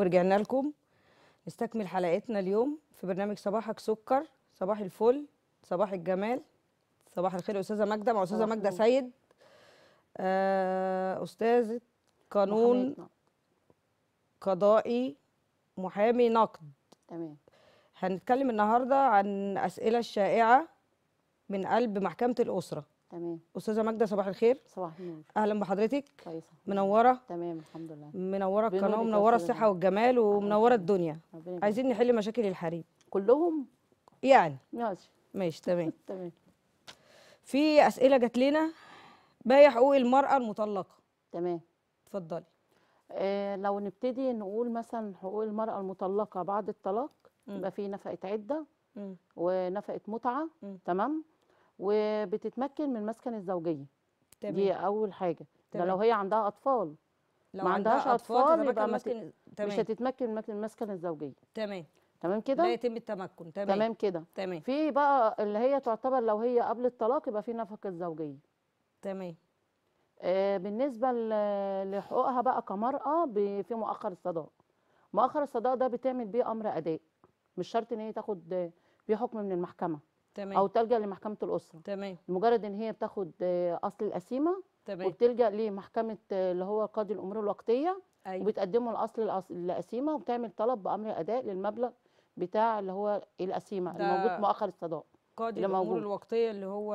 ورجعنا لكم نستكمل حلقتنا اليوم في برنامج صباحك سكر صباح الفل صباح الجمال صباح الخير استاذه ماجده مع استاذه ماجده سيد آه، استاذه قانون قضائي محامي نقد تمام هنتكلم النهارده عن اسئله الشائعه من قلب محكمه الاسره تمام استاذه ماجده صباح الخير صباح النور اهلا بحضرتك كويسه منوره تمام الحمد لله منوره القناه ومنوره الصحه والجمال ومنوره الدنيا عايزين نحل مشاكل الحريم كلهم يعني ماشي ماشي تمام تمام في اسئله جات لنا ما حقوق المراه المطلقه تمام اتفضلي إيه لو نبتدي نقول مثلا حقوق المراه المطلقه بعد الطلاق يبقى في نفقه عده ونفقه متعه تمام وبتتمكن من مسكن الزوجيه تمام. دي اول حاجه تمام. ده لو هي عندها اطفال لو ما عندهاش اطفال, أطفال يبقى مسكن... تمام. مش هتتمكن من المسكن الزوجيه تمام تمام كده؟ لا يتم التمكن تمام تمام كده تمام في بقى اللي هي تعتبر لو هي قبل الطلاق يبقى في نفقه زوجيه تمام آه بالنسبه لحقوقها بقى كمراه في مؤخر الصداق مؤخر الصداق ده بتعمل بيه امر اداء مش شرط ان هي تاخد بيه حكم من المحكمه تمام. او تلجا لمحكمه الاسره تمام مجرد ان هي بتاخد آه، اصل القسيمه تمام وبتلجا لمحكمه آه، اللي هو قاضي الامور الوقتيه أيوة. وبتقدموا الاصل القسيمه وبتعمل طلب بامر اداء للمبلغ بتاع اللي هو القسيمه اللي موجود مؤخر الصداق قاضي الامور الوقتيه اللي هو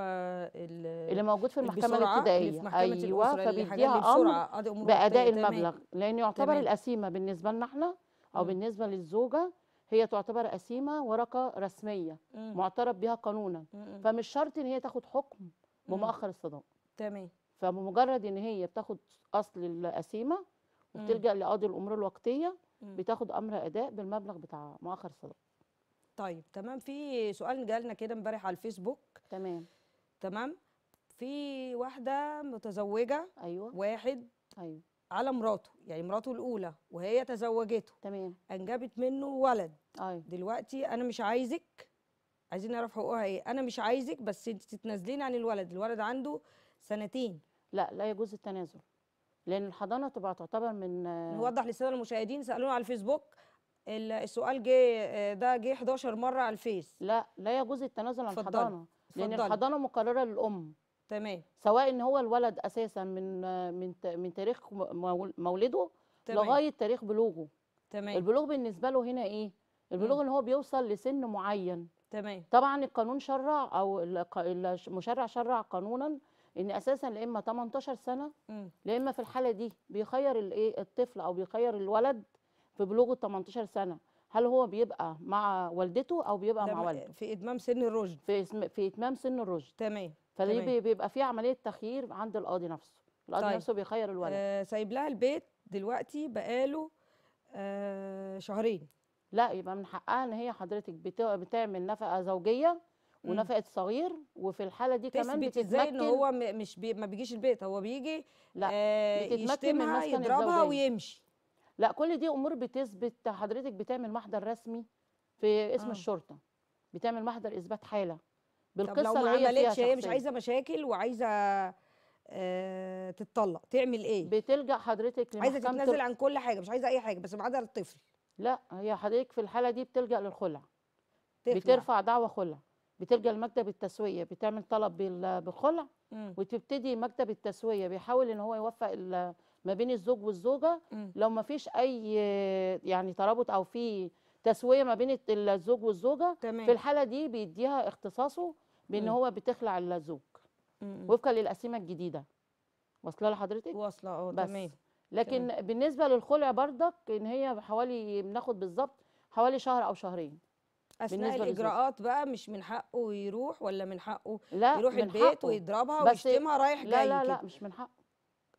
اللي موجود في المحكمه الابتدائيه ايوه فبيديها امر باداء المبلغ لان يعتبر القسيمه بالنسبه لنا احنا او م. بالنسبه للزوجه هي تعتبر قسيمه ورقه رسميه مم. معترف بها قانونا مم. فمش شرط ان هي تاخد حكم بمؤخر الصدام تمام فبمجرد ان هي بتاخد اصل القسيمه وبتلجا لقاضي الامور الوقتيه بتاخد امر اداء بالمبلغ بتاع مؤخر الصدام طيب تمام في سؤال جالنا كده امبارح على الفيسبوك تمام تمام في واحده متزوجه ايوه واحد ايوه على مراته يعني مراته الاولى وهي تزوجته تمام انجبت منه ولد أي. أيوه. دلوقتي انا مش عايزك عايزين نعرف حقوقها ايه انا مش عايزك بس انت تتنازلين عن الولد الولد عنده سنتين لا لا يجوز التنازل لان الحضانه تبقى تعتبر من نوضح للساده المشاهدين سالونا على الفيسبوك السؤال جه ده جه 11 مره على الفيس لا لا يجوز التنازل عن الحضانه لان الحضانه مقرره للام تمام سواء ان هو الولد اساسا من من من تاريخ مولده تمام. لغايه تاريخ بلوغه تمام البلوغ بالنسبه له هنا ايه البلوغ ان هو بيوصل لسن معين تمام طبعا القانون شرع او المشرع شرع قانونا ان اساسا لا اما 18 سنه لا اما في الحاله دي بيخير الايه الطفل او بيخير الولد في بلوغه 18 سنه هل هو بيبقى مع والدته او بيبقى مع والده في اتمام سن الرشد في في اتمام سن الرشد تمام فليه بيبقى في عمليه تخيير عند القاضي نفسه القاضي طيب. نفسه بيخير الولد آه سايب لها البيت دلوقتي بقاله آه شهرين لا يبقى من حقها ان هي حضرتك بتعمل نفقه زوجيه ونفقه صغير وفي الحاله دي كمان بتتمكن ازاي ان هو مش بي ما بيجيش البيت هو بيجي لا آه يشتمها يضربها ويمشي لا كل دي امور بتثبت حضرتك بتعمل محضر رسمي في اسم آه. الشرطه بتعمل محضر اثبات حاله بالقصه طب لو ما عملتش هي مش عايزه مشاكل وعايزه آه، تتطلق تعمل ايه بتلجا حضرتك عايزه تتنازل عن كل حاجه مش عايزه اي حاجه بس ما عدا الطفل لا هي حضرتك في الحاله دي بتلجا للخلع تفلع. بترفع دعوه خلع بتلجا لمكتب التسويه بتعمل طلب بالخلع وتبتدي مكتب التسويه بيحاول ان هو يوفق ما بين الزوج والزوجه م. لو ما فيش اي يعني ترابط او في تسويه ما بين الزوج والزوجه تمام. في الحاله دي بيديها اختصاصه بان هو بتخلع اللزوج وفقا للقسيمه الجديده واصله لحضرتك واصله اه تمام لكن تمام. بالنسبه للخلع برضك ان هي حوالي بناخد بالظبط حوالي شهر او شهرين اثناء الاجراءات بقى مش من حقه يروح ولا من حقه لا يروح من البيت حقه. ويضربها ويشتمها رايح لا جاي لا لا, لا مش من حقه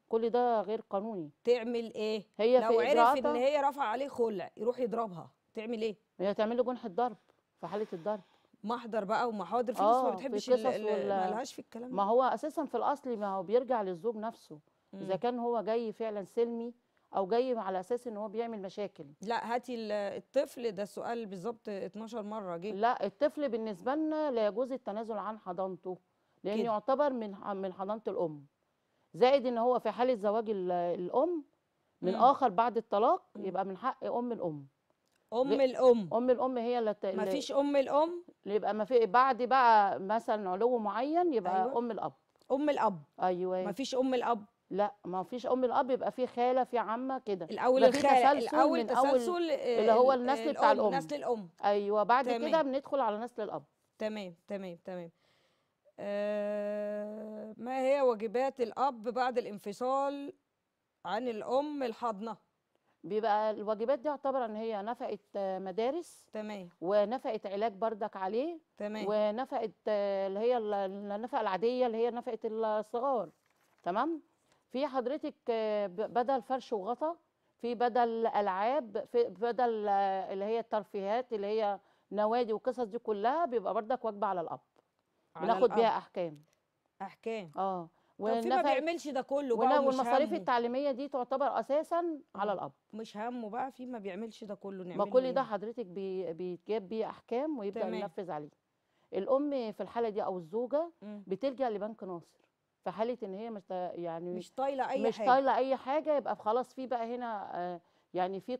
كل ده غير قانوني تعمل ايه هي لو في عرف ان هي رفع عليه خلع يروح يضربها تعمل ايه هي تعمل له جنح الضرب في حاله الضرب محضر بقى ومحاضر في ناس ما آه، بتحبش مالهاش في الكلام ما هو اساسا في الاصل ما هو بيرجع للزوج نفسه مم. اذا كان هو جاي فعلا سلمي او جاي على اساس ان هو بيعمل مشاكل لا هاتي الطفل ده السؤال بالظبط 12 مره جه لا الطفل بالنسبه لنا لا يجوز التنازل عن حضانته لان كده. يعتبر من من حضانه الام زائد ان هو في حاله زواج الام من مم. اخر بعد الطلاق مم. يبقى من حق ام الام ام الام ام الام هي اللي ما فيش ام الام يبقى ما في بعد بقى مثلا علو معين يبقى أيوة. ام الاب ام الاب ايوه ما فيش ام الاب لا ما فيش ام الاب يبقى في خاله في عمه كده الاول الخاله الاول تسلسل آه، اللي هو النسل الأم بتاع الام نسل الام ايوه بعد كده بندخل على نسل الاب تمام تمام تمام آه، ما هي واجبات الاب بعد الانفصال عن الام الحاضنه بيبقى الواجبات دي يعتبر ان هي نفقه آه، مدارس تمام ونفقه علاج بردك عليه تمام ونفقه آه، اللي هي النفقه العاديه اللي هي نفقه الصغار تمام في حضرتك آه، بدل فرش وغطا في بدل العاب في بدل اللي هي الترفيهات اللي هي نوادي وقصص دي كلها بيبقى بردك واجبه على الاب بناخد بيها احكام احكام اه ونفع ما بيعملش ده كله بقى والمصاريف التعليميه دي تعتبر اساسا على الاب مش همه بقى في ما بيعملش ده كله نعمله ما كل ده حضرتك بي بيتجاب بيه احكام ويبدا تمام. ينفذ عليه الام في الحاله دي او الزوجه بتلجا لبنك ناصر في حاله ان هي مش يعني مش طايله اي مش حاجه مش طايله اي حاجه يبقى خلاص في بقى هنا آه، يعني في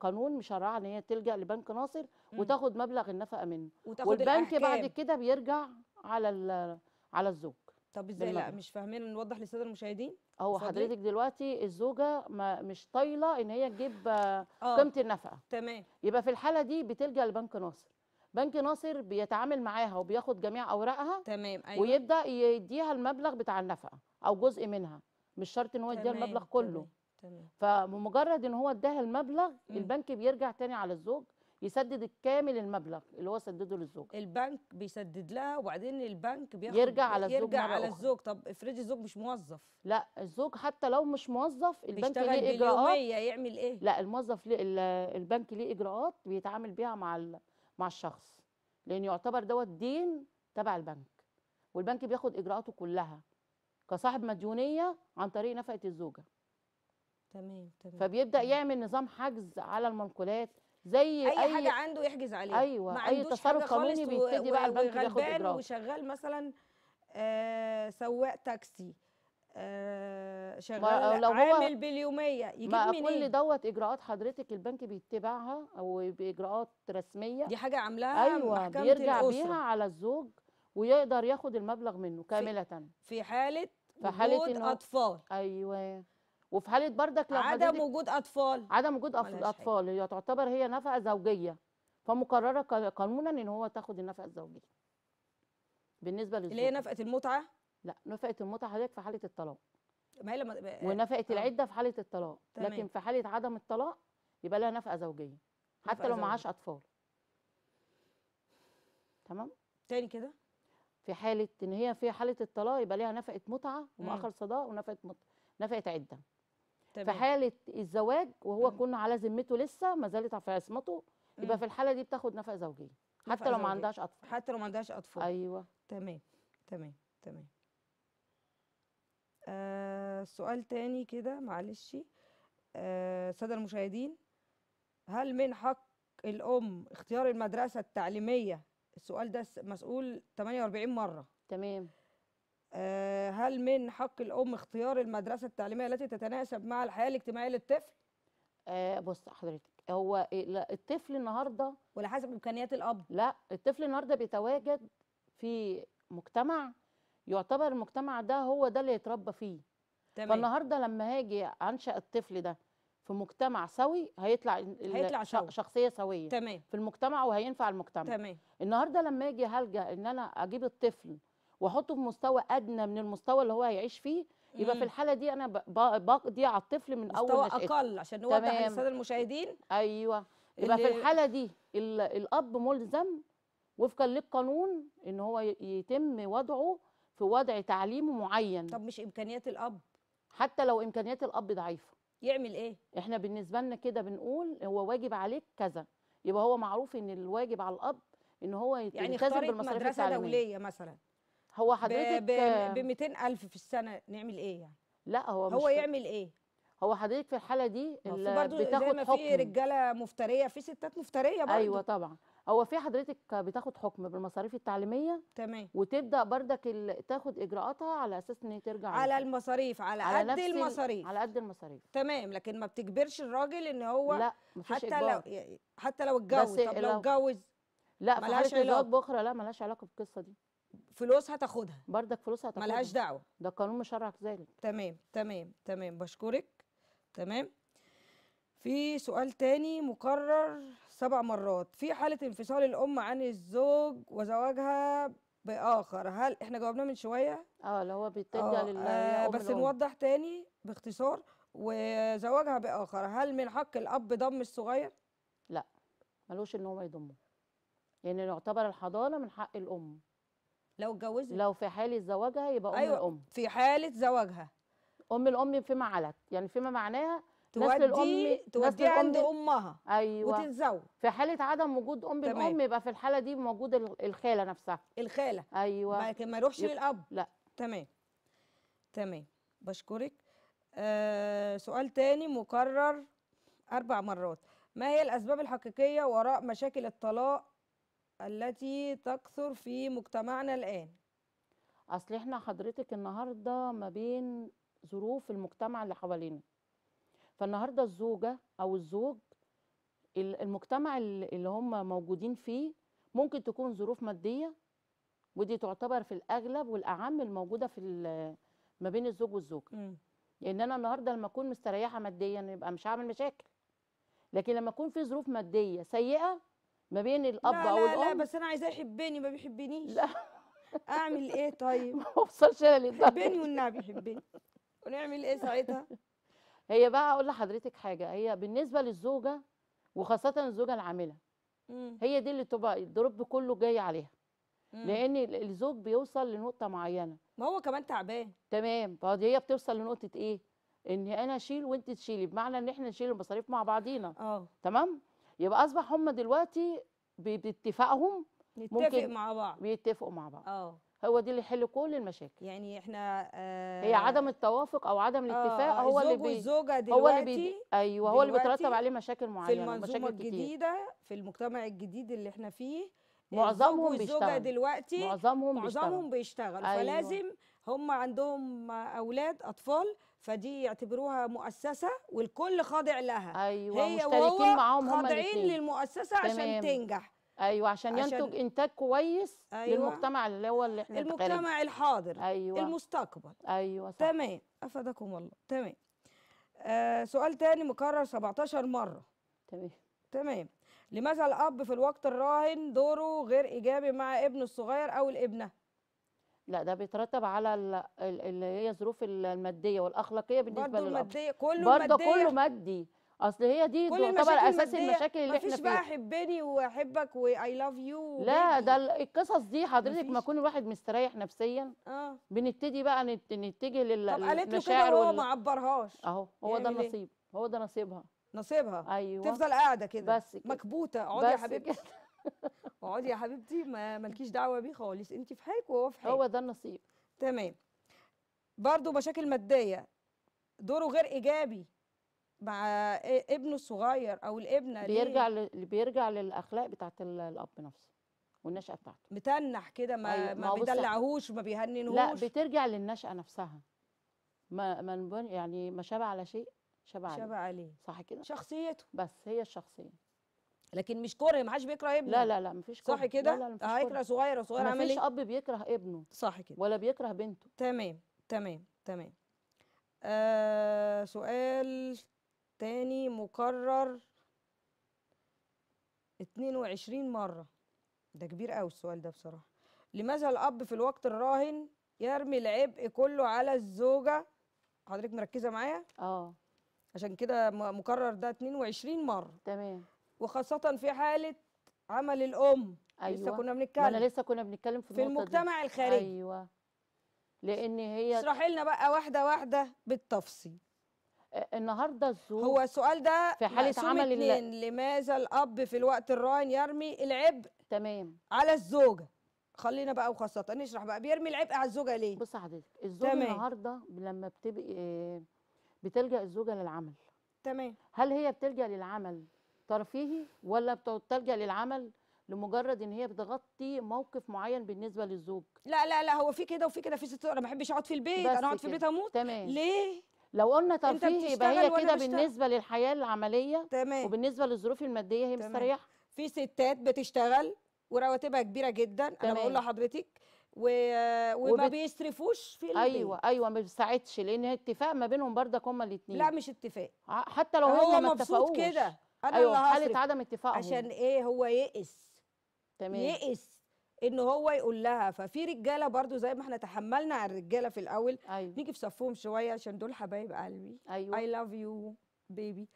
قانون مشرعه ان هي تلجا لبنك ناصر وتاخد مبلغ النفقه منه وتاخد والبنك الأحكام. بعد كده بيرجع على على الزوج طب ازاي لا مش فاهمين نوضح للساده المشاهدين هو حضرتك دلوقتي الزوجه ما مش طايله ان هي تجيب آه، آه. قيمه النفقه تمام يبقى في الحاله دي بتلجا لبنك ناصر بنك ناصر بيتعامل معاها وبياخد جميع اوراقها تمام أيوة. ويبدا يديها المبلغ بتاع النفقه او جزء منها مش شرط ان هو يديها المبلغ كله تمام. تمام. فمجرد ان هو اداها المبلغ م. البنك بيرجع تاني على الزوج يسدد الكامل المبلغ اللي هو سدده للزوج البنك بيسدد لها وبعدين البنك بياخد يرجع على الزوج يرجع على الزوج طب افرضي الزوج مش موظف لا الزوج حتى لو مش موظف البنك ليه اجراءات يعمل ايه لا الموظف ليه البنك ليه اجراءات بيتعامل بيها مع مع الشخص لان يعتبر دوت دين تبع البنك والبنك بياخد اجراءاته كلها كصاحب مديونيه عن طريق نفقه الزوجه تمام تمام فبيبدا تمام. يعمل نظام حجز على المنقولات زي اي, أي حاجه عنده يحجز عليها ايوه ما اي تصرف قانوني بيبتدي بقى البنك ياخد اجراء وشغال مثلا آه سواق تاكسي آه شغال لو عامل باليوميه يجيب ما منين كل دوت اجراءات حضرتك البنك بيتبعها او باجراءات رسميه دي حاجه عاملاها ايوه بيرجع الأسرة. بيها على الزوج ويقدر ياخد المبلغ منه كامله في, في حاله في حاله اطفال ايوه وفي حاله بردك لو عدم وجود اطفال عدم وجود اطفال هي تعتبر هي نفقه زوجيه فمقرره قانونا ان هو تاخد النفقه الزوجيه بالنسبه للزوج اللي هي نفقه المتعه لا نفقه المتعه حضرتك في حاله الطلاق ما هي لما آه، ونفقه آه. العده في حاله الطلاق تمام. لكن في حاله عدم الطلاق يبقى لها نفقه زوجيه حتى نفقة لو معاش اطفال تمام تاني كده في حاله ان هي في حاله الطلاق يبقى ليها نفقه متعه ومؤخر صداق ونفقه متعه نفقت عده تمام. في حاله الزواج وهو كون على ذمته لسه ما زالت في عصمته يبقى في الحاله دي بتاخد نفقه زوجيه حتى لو ما عندهاش اطفال حتى لو ما عندهاش اطفال ايوه تمام تمام تمام آه سؤال تاني كده معلش آه ساده المشاهدين هل من حق الام اختيار المدرسه التعليميه السؤال ده مسؤول 48 مره تمام آه، هل من حق الأم اختيار المدرسة التعليمية التي تتناسب مع الحياة الاجتماعية للطفل؟ آه، بص حضرتك هو إيه، الطفل النهارده ولا حسب إمكانيات الأب؟ لا الطفل النهارده بيتواجد في مجتمع يعتبر المجتمع ده هو ده اللي يتربى فيه تمام. فالنهارده لما هاجي أنشأ الطفل ده في مجتمع سوي هيطلع هيطلع سوي. شخصيه سويه تمام. في المجتمع وهينفع المجتمع تمام. النهارده لما اجي هلجا ان انا اجيب الطفل واحطه في مستوى ادنى من المستوى اللي هو هيعيش فيه يبقى مم. في امم. الحاله دي انا بقضي على الطفل من اول مستوى اقل عشان نوضح للساده المشاهدين ايوه يبقى في الحاله دي الاب ملزم وفقا للقانون ان هو يتم وضعه في وضع تعليمي معين طب مش امكانيات الاب حتى لو امكانيات الاب ضعيفه يعمل ايه احنا بالنسبه لنا كده بنقول هو واجب عليك كذا يبقى هو معروف ان الواجب على الاب ان هو يعني يلتزم بالمصاريف التعليميه مدرسه دوليه مثلا هو حضرتك ب 200000 في السنه نعمل ايه يعني لا هو هو مش يعمل ايه هو حضرتك في الحاله دي برضو بتاخد زي ما في رجاله مفتريه في ستات مفتريه برضه ايوه طبعا هو في حضرتك بتاخد حكم بالمصاريف التعليميه تمام وتبدا بردك تاخد اجراءاتها على اساس ان ترجع على المصاريف على, على قد المصاريف على قد المصاريف تمام لكن ما بتجبرش الراجل ان هو لا مفيش حتى إجبار. لو حتى لو اتجوز طب لو اتجوز لا ملهاش علاقه باخرى لا ملهاش علاقه بالقصه دي فلوس هتاخدها بردك فلوس هتاخدها ملهاش دعوه ده القانون مشرع ذلك تمام تمام تمام بشكرك تمام في سؤال تاني مكرر سبع مرات في حالة انفصال الأم عن الزوج وزواجها بآخر هل احنا جاوبناه من شوية؟ اه اللي هو بيتجه آه، لل آه بس الأم. نوضح تاني باختصار وزواجها بآخر هل من حق الأب ضم الصغير؟ لا ملوش إن هو يضمه يعني يعتبر الحضانة من حق الأم لو اتجوزت لو في حاله زواجها يبقى ام أيوة الام في حاله زواجها ام الام فيما علت يعني فيما معناها تودي الام تودي عند امها ايوه وتتزوج في حاله عدم وجود ام تمام. الام يبقى في الحاله دي موجود الخاله نفسها الخاله ايوه ما يروحش يب... للاب لا تمام تمام بشكرك آه سؤال تاني مكرر اربع مرات ما هي الاسباب الحقيقيه وراء مشاكل الطلاق التي تكثر في مجتمعنا الآن أصل إحنا حضرتك النهاردة ما بين ظروف المجتمع اللي حوالينا فالنهاردة الزوجة أو الزوج المجتمع اللي هم موجودين فيه ممكن تكون ظروف مادية ودي تعتبر في الأغلب والأعم الموجودة في ما بين الزوج والزوجة لأن أنا النهاردة لما أكون مستريحة ماديا يبقى مش هعمل مشاكل لكن لما أكون في ظروف مادية سيئة ما بين الاب لا او لا الام لا بس انا عايزاه يحبني ما بيحبنيش لا اعمل ايه طيب ما اوصلش انا يحبني حبني والنبي يحبني ونعمل ايه ساعتها هي بقى اقول لحضرتك حاجه هي بالنسبه للزوجه وخاصه الزوجه العامله هي دي اللي تبقى الدروب كله جاي عليها لان الزوج بيوصل لنقطه معينه ما هو كمان تعبان تمام فهي هي بتوصل لنقطه ايه ان انا اشيل وانت تشيلي بمعنى ان احنا نشيل المصاريف مع بعضينا اه تمام يبقى اصبح هم دلوقتي باتفاقهم يتفق مع بعض بيتفقوا مع بعض اه هو دي اللي يحل كل المشاكل يعني احنا آه هي عدم التوافق او عدم آه، الاتفاق آه هو اللي بي دلوقتي هو اللي بي ايوه هو اللي بيترتب عليه مشاكل معينه في المنظومه الجديده في المجتمع الجديد اللي احنا فيه آه، معظمهم بيشتغلوا دلوقتي معظمهم معظمهم بيشتغلوا بيشتغل. أيوة. فلازم هم عندهم اولاد اطفال فدي يعتبروها مؤسسه والكل خاضع لها ايوه هي مشتركين معاهم هم خاضعين للمؤسسه تمام. عشان تنجح ايوه عشان, عشان ينتج انتاج كويس أيوة للمجتمع اللي هو اللي احنا المجتمع الحاضر أيوة المستقبل ايوه صح تمام افادكم الله تمام آه سؤال تاني مكرر 17 مره تمام تمام لماذا الاب في الوقت الراهن دوره غير ايجابي مع ابنه الصغير او الابنه لا ده بيترتب على اللي هي الظروف الماديه والاخلاقيه بالنسبه للاب ماديه كله برضه ماديه كله مادي اصل هي دي تعتبر اساس المشاكل اللي احنا فيها مفيش بقى حبني واحبك واي لاف يو لا ده القصص دي حضرتك ما يكون الواحد مستريح نفسيا اه بنبتدي بقى نتجه للمشاعر طب قالت له كده وهو ما عبرهاش اهو هو ده النصيب إيه؟ هو ده نصيبها نصيبها ايوه تفضل قاعده كده بس كده. مكبوته اقعدي يا حبيبتي اقعدي يا حبيبتي ما مالكيش دعوه بيه خالص انت في حالك وهو في حاله هو ده النصيب تمام برضو مشاكل ماديه دوره غير ايجابي مع ابنه الصغير او الابنه بيرجع ل... بيرجع للاخلاق بتاعه الاب نفسه والنشأة بتاعته متنح كده ما أيوة. ما, ما بيدلعهوش ما بيهننهوش لا بترجع للنشأة نفسها ما ما يعني ما شاب على شيء شاب عليه شاب عليه صح كده شخصيته بس هي الشخصيه لكن مش كره ما حدش بيكره ابنه لا لا لا مفيش كره صح كده لا لا هيكره آه، صغير وصغير عامل مفيش إيه؟ اب بيكره ابنه صح كده ولا بيكره بنته تمام تمام تمام آه سؤال تاني مكرر 22 مره ده كبير قوي السؤال ده بصراحه لماذا الاب في الوقت الراهن يرمي العبء كله على الزوجه حضرتك مركزه معايا اه عشان كده مكرر ده 22 مره تمام وخاصه في حاله عمل الام أيوة. لسه كنا بنتكلم انا لسه كنا بنتكلم في, في المجتمع دي. الخارجي ايوه لان هي اشرحي لنا بقى واحده واحده بالتفصيل النهارده الزوج هو السؤال ده في حاله عمل اتنين الل... لماذا الاب في الوقت الراهن يرمي العبء تمام على الزوجه خلينا بقى وخاصه نشرح بقى بيرمي العبء على الزوجه ليه بص حضرتك الزوجه تمام. النهارده لما بتبقى آه، بتلجا الزوجه للعمل تمام هل هي بتلجا للعمل ترفيهي ولا بتلجأ للعمل لمجرد ان هي بتغطي موقف معين بالنسبه للزوج لا لا لا هو في كده وفي كده في ستات انا ما بحبش اقعد في البيت انا اقعد في البيت اموت تمام ليه لو قلنا ترفيه يبقى هي كده بالنسبه للحياه العمليه تمام وبالنسبه للظروف الماديه هي مستريحه في ستات بتشتغل ورواتبها كبيره جدا تمام. انا بقول لحضرتك و... وما وبت... بيصرفوش في البيت ايوه ايوه ما بيساعدش لان اتفاق ما بينهم بردك هما الاثنين لا مش اتفاق حتى لو هما ما اتفقوش هو مبسوط كده انا أيوة اللي حاله عدم اتفاقهم عشان ايه هو يئس تمام يئس ان هو يقول لها ففي رجاله برضو زي ما احنا تحملنا على الرجاله في الاول أيوة. نيجي في صفهم شويه عشان دول حبايب قلبي ايوه اي لاف يو بيبي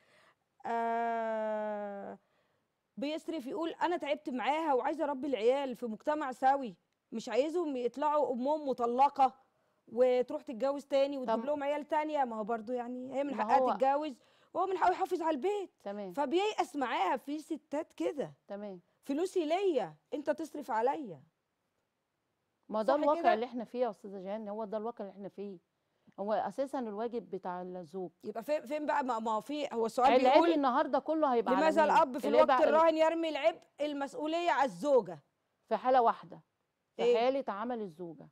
بيصرف يقول انا تعبت معاها وعايزه اربي العيال في مجتمع سوي مش عايزهم يطلعوا امهم مطلقه وتروح تتجوز تاني وتجيب لهم عيال تانية ما هو برضه يعني هي من حقها تتجوز وهو من حقه يحافظ على البيت تمام فبييأس معاها في ستات كده تمام فلوسي ليا انت تصرف عليا ما ده الواقع اللي احنا فيه يا استاذه جيهان هو ده الواقع اللي احنا فيه هو اساسا الواجب بتاع الزوج يبقى فين فين بقى ما هو في هو السؤال بيقول النهارده كله هيبقى لماذا الاب في الوقت الراهن يرمي العبء المسؤوليه على الزوجه في حاله واحده في إيه؟ حاله عمل الزوجه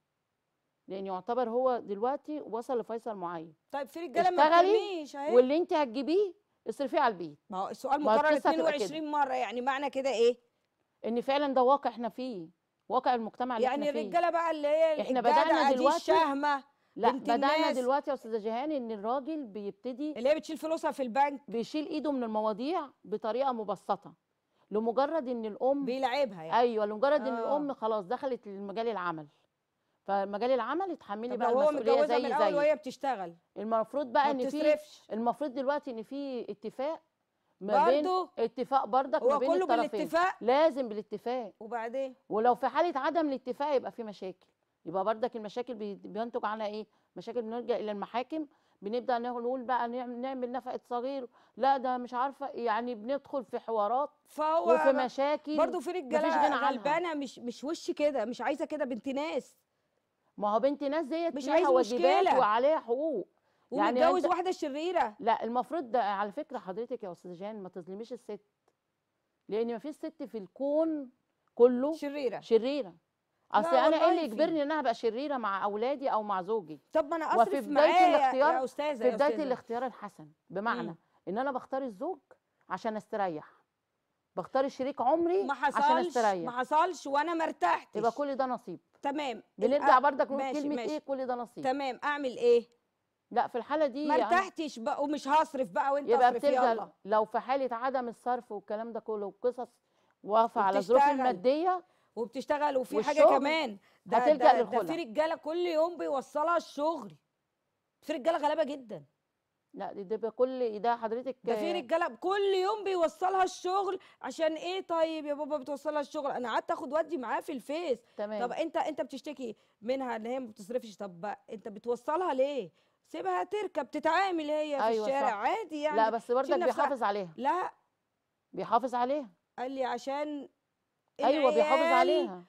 لان يعتبر هو دلوقتي وصل لفيصل معين طيب في رجاله ما تكلميش واللي انت هتجيبيه اصرفيه على البيت ما هو السؤال مكرر 22 مره يعني معنى كده ايه ان فعلا ده واقع احنا فيه واقع المجتمع اللي يعني احنا فيه يعني الرجاله بقى اللي هي احنا بدانا دلوقتي الشهمه لا بدانا الناس. دلوقتي يا استاذه جيهان ان الراجل بيبتدي اللي هي بتشيل فلوسها في البنك بيشيل ايده من المواضيع بطريقه مبسطه لمجرد ان الام بيلعبها يعني ايوه لمجرد آه. ان الام خلاص دخلت لمجال العمل فمجال العمل اتحملي بقى المسؤوليه زي من زي وهي بتشتغل المفروض بقى ان في المفروض دلوقتي ان في اتفاق ما بين اتفاق برضك ما بين الطرفين بالاتفاق؟ لازم بالاتفاق وبعدين ولو في حاله عدم الاتفاق يبقى في مشاكل يبقى بردك المشاكل بينتج عنها ايه مشاكل بنرجع الى المحاكم بنبدا نقول بقى نعم-، نعمل نفقه صغير لا ده مش عارفه يعني بندخل في حوارات فهو وفي مشاكل برضه في رجاله غلبانه مش مش وش كده مش عايزه كده بنت ناس ما هو بنت ناس ديت مش عايزه مشكله وعليها حقوق يعني متجوز انت... واحده شريره لا المفروض على فكره حضرتك يا استاذ جان ما تظلميش الست لان ما فيش ست في الكون كله شريره شريره اصل انا ايه اللي يجبرني ان انا ابقى شريره مع اولادي او مع زوجي طب ما انا اصرف يا أستاذة يا استاذه في بدايه الاختيار الحسن بمعنى مم. ان انا بختار الزوج عشان استريح بختار الشريك عمري ما حصلش عشان استريح ما حصلش وانا ما ارتحتش يبقى كل ده نصيب تمام بنرجع آه، بردك نقول كلمه إيه؟ ماشي. ايه كل ده نصيب تمام اعمل ايه لا في الحاله دي ما يعني ارتحتش بقى ومش هصرف بقى وانت يبقى اصرف لو في حاله عدم الصرف والكلام ده كله وقصص واقفه على الظروف الماديه وبتشتغل وفي حاجه كمان ده هتلجأ ده, ده في رجاله كل يوم بيوصلها الشغل في رجاله غلابه جدا لا دي, دي كل ده حضرتك ده في رجاله كل يوم بيوصلها الشغل عشان ايه طيب يا بابا بتوصلها الشغل انا قعدت اخد ودي معاه في الفيس تمام طب انت انت بتشتكي منها ان هي ما بتصرفش طب انت بتوصلها ليه سيبها تركب تتعامل هي في أيوة الشارع صح. عادي يعني لا بس برضك بيحافظ عليها لا بيحافظ عليها قال لي عشان ايوه بيحافظ عليها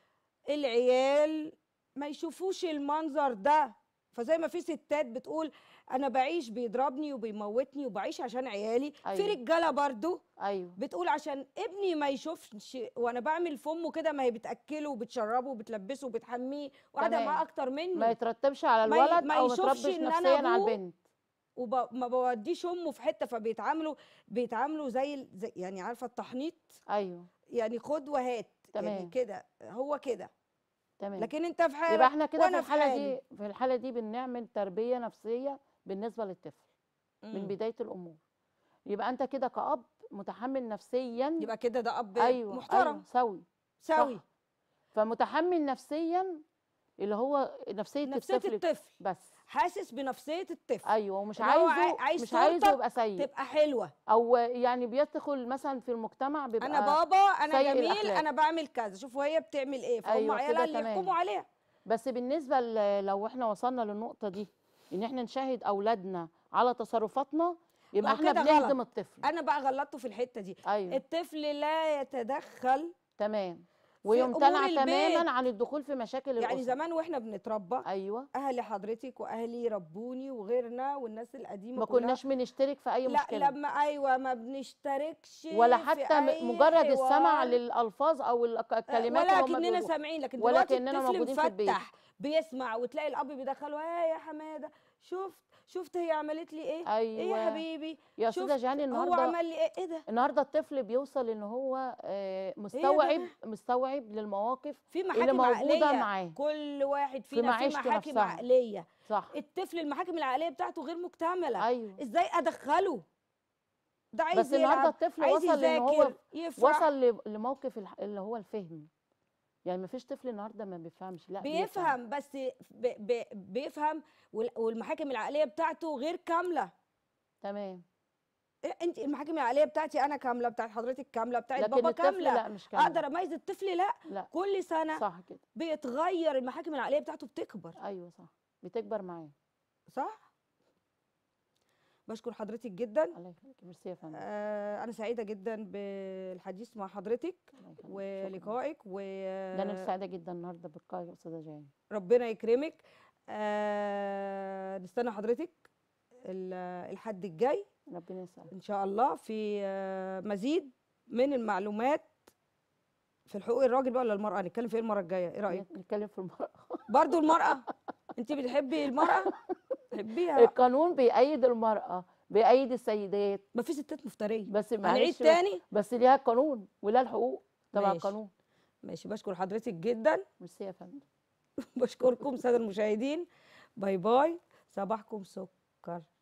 العيال ما يشوفوش المنظر ده فزي ما في ستات بتقول انا بعيش بيضربني وبيموتني وبعيش عشان عيالي أيوة. في رجاله برضو ايوه بتقول عشان ابني ما يشوفش وانا بعمل في امه كده ما هي بتاكله وبتشربه وبتلبسه وبتحميه وقاعده معاه اكتر مني ما يترتبش على الولد ما او ما يتربش إن نفسيا على البنت وما بوديش امه في حته فبيتعاملوا بيتعاملوا زي, زي يعني عارفه التحنيط ايوه يعني خد وهات يعني تمام. يعني كده هو كده تمام لكن انت في حاله يبقى احنا كده في الحاله في دي في الحاله دي بنعمل تربيه نفسيه بالنسبه للطفل من امم. بدايه الامور يبقى انت كده كاب متحمل نفسيا يبقى كده ده اب أيوة محترم أيوة سوي سوي فمتحمل نفسيا اللي هو نفسيه, نفسية الطفل, الطفل بس حاسس بنفسيه الطفل ايوه ومش عايزه عايز مش عايزه يبقى سيء تبقى حلوه او يعني بيدخل مثلا في المجتمع بيبقى انا بابا انا جميل الأخلاق. انا بعمل كذا شوف هي بتعمل ايه فهم أيوة عيالها اللي يحكموا عليها بس بالنسبه لو احنا وصلنا للنقطه دي ان احنا نشاهد اولادنا على تصرفاتنا يبقى احنا بنهزم الطفل انا بقى غلطته في الحته دي أيوة. الطفل لا يتدخل تمام ويمتنع تماما عن الدخول في مشاكل يعني الاسره يعني زمان واحنا بنتربى ايوه اهلي حضرتك واهلي ربوني وغيرنا والناس القديمه ما كناش بنشترك في اي لا مشكله لا لما ايوه ما بنشتركش ولا حتى مجرد السمع للالفاظ او أه، الكلمات ولكننا سامعين لكن ولكننا موجودين في البيت بيسمع وتلاقي الاب بيدخله ايه يا حماده شفت شفت هي عملت لي ايه أيوة. ايه يا أيوة. حبيبي يا استاذه جهان النهارده هو عمل لي ايه ايه ده النهارده الطفل بيوصل ان هو آه، إيه مستوعب إيه مستوعب للمواقف في اللي موجوده معاه كل واحد فينا في, في محاكم نفسها. عقليه صح الطفل المحاكم العقليه بتاعته غير مكتمله أيوة. ازاي ادخله ده عايز بس النهارده الطفل وصل ان هو يفرح. وصل لموقف اللي هو الفهم يعني ما فيش طفل النهارده ما بيفهمش لا بيفهم, بيفهم. بس بي بيفهم والمحاكم العقليه بتاعته غير كامله تمام إيه، انت المحاكم العقليه بتاعتي انا كامله بتاعت حضرتك كامله بتاعت بابا كامله لا مش كامله اقدر اميز الطفل لا. لا كل سنه صح كده بيتغير المحاكم العقليه بتاعته بتكبر ايوه صح بتكبر معاه صح بشكر حضرتك جدا الله يخليك ميرسي يا فندم آه، انا سعيده جدا بالحديث مع حضرتك ولقائك و ده انا سعيده جدا النهارده بلقائك يا استاذه جان ربنا يكرمك آه نستنى حضرتك الحد الجاي ربنا يسعدك ان شاء الله في آه، مزيد من المعلومات في الحقوق الراجل بقى ولا المراه نتكلم في ايه المره الجايه ايه رايك نتكلم في المراه برضو المراه انت بتحبي المراه حبيها القانون بيأيد المرأة بيأيد السيدات مفيش ستات مفتريه بس هنعيد تاني بس ليها قانون ولا الحقوق تبع القانون ماشي بشكر حضرتك جدا ميرسي يا فندم بشكركم ساده المشاهدين باي باي صباحكم سكر